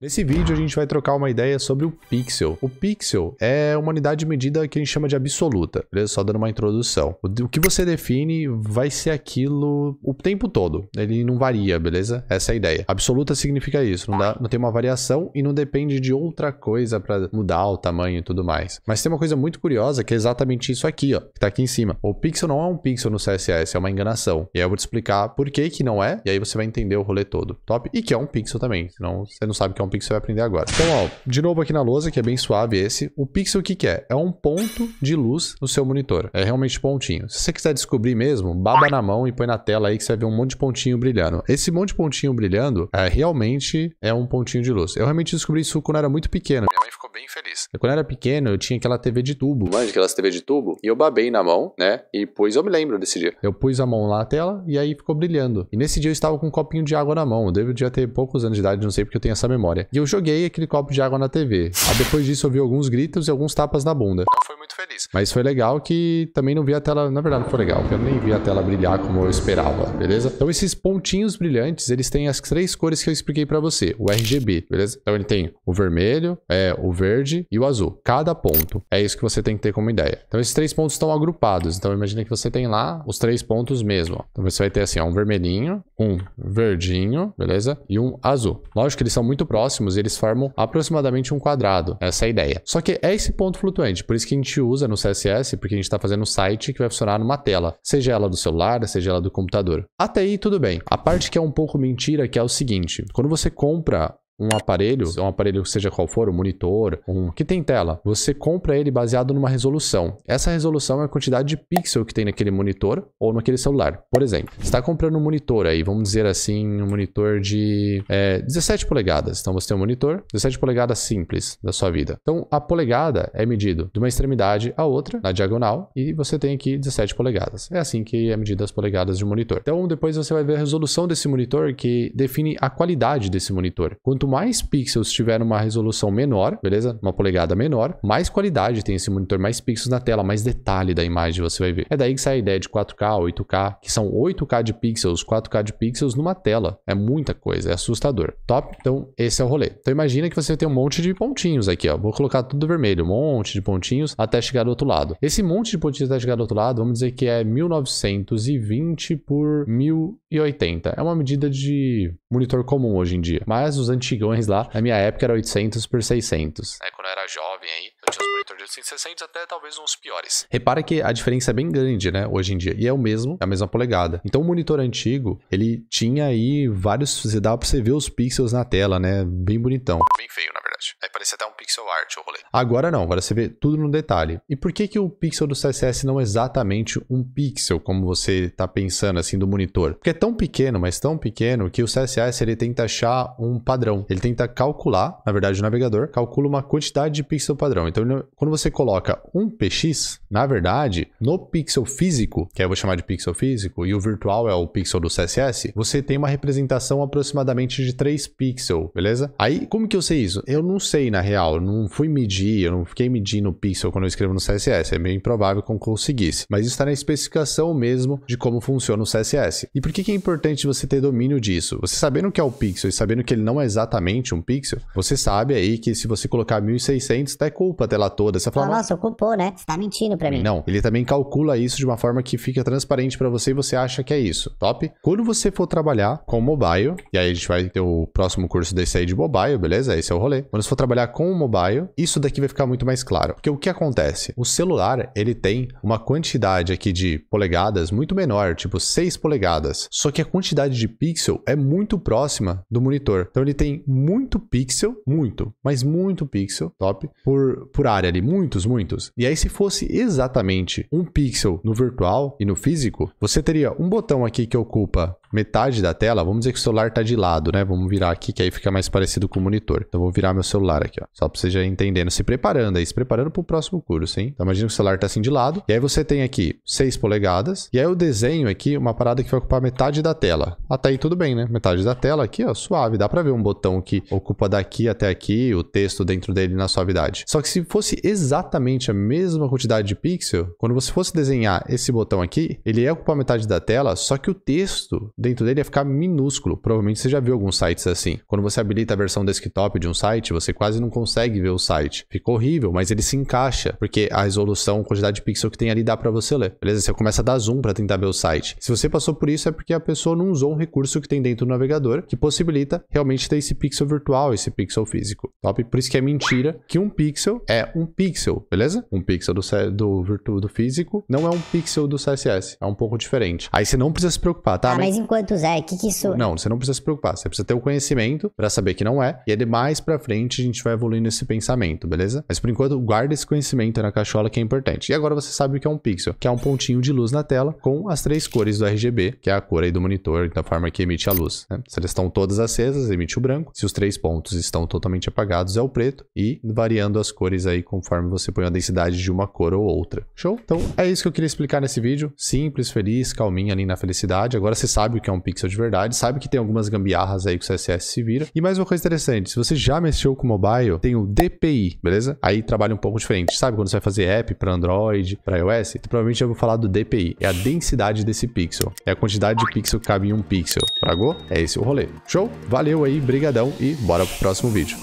Nesse vídeo a gente vai trocar uma ideia sobre o pixel. O pixel é uma unidade de medida que a gente chama de absoluta, beleza? Só dando uma introdução. O que você define vai ser aquilo o tempo todo, ele não varia, beleza? Essa é a ideia. Absoluta significa isso, não, dá, não tem uma variação e não depende de outra coisa para mudar o tamanho e tudo mais. Mas tem uma coisa muito curiosa que é exatamente isso aqui, ó, que tá aqui em cima. O pixel não é um pixel no CSS, é uma enganação. E aí eu vou te explicar por que que não é, e aí você vai entender o rolê todo, top? E que é um pixel também, senão você não sabe que é um um pixel vai aprender agora. Então, ó, de novo aqui na lousa, que é bem suave esse, o pixel o que, que é? É um ponto de luz no seu monitor. É realmente pontinho. Se você quiser descobrir mesmo, baba na mão e põe na tela aí que você vai ver um monte de pontinho brilhando. Esse monte de pontinho brilhando é, realmente é um pontinho de luz. Eu realmente descobri isso quando era muito pequeno. Minha mãe ficou bem feliz. Eu, quando era pequeno, eu tinha aquela TV de tubo. Manja aquelas TV de tubo? E eu babei na mão, né? E pus, eu me lembro desse dia. Eu pus a mão lá na tela e aí ficou brilhando. E nesse dia eu estava com um copinho de água na mão. Eu já ter poucos anos de idade, não sei porque eu tenho essa memória memória. E eu joguei aquele copo de água na TV. Ah, depois disso, eu alguns gritos e alguns tapas na bunda. foi muito mas foi legal que também não vi a tela. Na verdade, não foi legal, porque eu nem vi a tela brilhar como eu esperava, beleza? Então, esses pontinhos brilhantes, eles têm as três cores que eu expliquei para você: o RGB, beleza? Então, ele tem o vermelho, é, o verde e o azul. Cada ponto. É isso que você tem que ter como ideia. Então, esses três pontos estão agrupados. Então, imagina que você tem lá os três pontos mesmo. Então, você vai ter assim: ó, um vermelhinho, um verdinho, beleza? E um azul. Lógico que eles são muito próximos e eles formam aproximadamente um quadrado. Essa é a ideia. Só que é esse ponto flutuante. Por isso que a gente usa no CSS, porque a gente está fazendo um site que vai funcionar numa tela, seja ela do celular, seja ela do computador. Até aí, tudo bem. A parte que é um pouco mentira que é o seguinte: quando você compra um aparelho, um aparelho seja qual for, um monitor, um que tem tela, você compra ele baseado numa resolução. Essa resolução é a quantidade de pixel que tem naquele monitor ou naquele celular. Por exemplo, você está comprando um monitor aí, vamos dizer assim, um monitor de é, 17 polegadas. Então você tem um monitor 17 polegadas simples da sua vida. Então a polegada é medido de uma extremidade à outra, na diagonal, e você tem aqui 17 polegadas. É assim que é medida as polegadas de um monitor. Então depois você vai ver a resolução desse monitor que define a qualidade desse monitor. Quanto mais pixels tiver uma resolução menor, beleza? Uma polegada menor, mais qualidade tem esse monitor, mais pixels na tela, mais detalhe da imagem você vai ver. É daí que sai a ideia de 4K, 8K, que são 8K de pixels, 4K de pixels numa tela. É muita coisa, é assustador. Top? Então, esse é o rolê. Então, imagina que você tem um monte de pontinhos aqui, ó. Vou colocar tudo vermelho, um monte de pontinhos até chegar do outro lado. Esse monte de pontinhos até chegar do outro lado, vamos dizer que é 1920 por 1080. É uma medida de monitor comum hoje em dia, mas os antigos bexigões lá. Na minha época era 800 por 600. É, quando eu era jovem aí, eu tinha os monitores de 860 até talvez uns piores. Repara que a diferença é bem grande, né, hoje em dia. E é o mesmo, é a mesma polegada. Então o monitor antigo, ele tinha aí vários, você dava pra você ver os pixels na tela, né, bem bonitão. Bem feio, na verdade. Aí parecia até um pixel art o rolê. Agora não, agora você vê tudo no detalhe. E por que que o pixel do CSS não é exatamente um pixel, como você está pensando assim do monitor? Porque é tão pequeno, mas tão pequeno que o CSS ele tenta achar um padrão. Ele tenta calcular, na verdade o navegador calcula uma quantidade de pixel padrão. Então quando você coloca um px, na verdade, no pixel físico, que eu vou chamar de pixel físico, e o virtual é o pixel do CSS, você tem uma representação aproximadamente de 3 pixels, beleza? Aí como que eu sei isso? Eu não sei, na real. Eu não fui medir, eu não fiquei medindo o pixel quando eu escrevo no CSS. É meio improvável que eu conseguisse. Mas isso está na especificação mesmo de como funciona o CSS. E por que, que é importante você ter domínio disso? Você sabendo o que é o pixel e sabendo que ele não é exatamente um pixel, você sabe aí que se você colocar 1600, até culpa a tela toda. Você fala, ah, nossa, culpou, né? Você tá mentindo pra mim. Não, ele também calcula isso de uma forma que fica transparente para você e você acha que é isso. Top? Quando você for trabalhar com mobile, e aí a gente vai ter o próximo curso desse aí de mobile, beleza? Esse é o rolê. Quando você for trabalhar com o mobile, isso daqui vai ficar muito mais claro. Porque o que acontece? O celular, ele tem uma quantidade aqui de polegadas muito menor, tipo 6 polegadas. Só que a quantidade de pixel é muito próxima do monitor. Então ele tem muito pixel, muito, mas muito pixel, top, por, por área ali, muitos, muitos. E aí se fosse exatamente um pixel no virtual e no físico, você teria um botão aqui que ocupa metade da tela, vamos dizer que o celular está de lado, né? Vamos virar aqui, que aí fica mais parecido com o monitor. Então, vou virar meu celular aqui, ó. Só para você já entendendo, se preparando aí, se preparando para o próximo curso, hein? Então, imagina que o celular está assim de lado, e aí você tem aqui 6 polegadas, e aí eu desenho aqui uma parada que vai ocupar metade da tela. Até aí tudo bem, né? Metade da tela aqui, ó, suave. Dá para ver um botão que ocupa daqui até aqui, o texto dentro dele na suavidade. Só que se fosse exatamente a mesma quantidade de pixel, quando você fosse desenhar esse botão aqui, ele ia ocupar metade da tela, só que o texto dentro dele ia ficar minúsculo. Provavelmente você já viu alguns sites assim. Quando você habilita a versão desktop de um site, você quase não consegue ver o site. Fica horrível, mas ele se encaixa, porque a resolução, a quantidade de pixel que tem ali dá para você ler. Beleza? Você começa a dar zoom para tentar ver o site. Se você passou por isso é porque a pessoa não usou um recurso que tem dentro do navegador que possibilita realmente ter esse pixel virtual, esse pixel físico. Top? Por isso que é mentira que um pixel é um pixel, beleza? Um pixel do, do, do físico não é um pixel do CSS. É um pouco diferente. Aí você não precisa se preocupar, tá? Ah, mas, mas quantos é? O que, que isso. Não, você não precisa se preocupar. Você precisa ter o conhecimento para saber que não é. E aí, mais pra frente, a gente vai evoluindo esse pensamento, beleza? Mas por enquanto, guarda esse conhecimento na cachola que é importante. E agora você sabe o que é um pixel, que é um pontinho de luz na tela com as três cores do RGB, que é a cor aí do monitor, da forma que emite a luz. Né? Se elas estão todas acesas, emite o branco. Se os três pontos estão totalmente apagados, é o preto. E variando as cores aí conforme você põe a densidade de uma cor ou outra. Show? Então é isso que eu queria explicar nesse vídeo. Simples, feliz, calminha ali na felicidade. Agora você sabe o que é um pixel de verdade, sabe que tem algumas gambiarras aí que o CSS se vira. E mais uma coisa interessante, se você já mexeu com mobile, tem o DPI, beleza? Aí trabalha um pouco diferente. Sabe quando você vai fazer app para Android, para iOS? Então, provavelmente já vou falar do DPI. É a densidade desse pixel. É a quantidade de pixel que cabe em um pixel. Fragou? É esse o rolê. Show? Valeu aí, brigadão e bora pro próximo vídeo.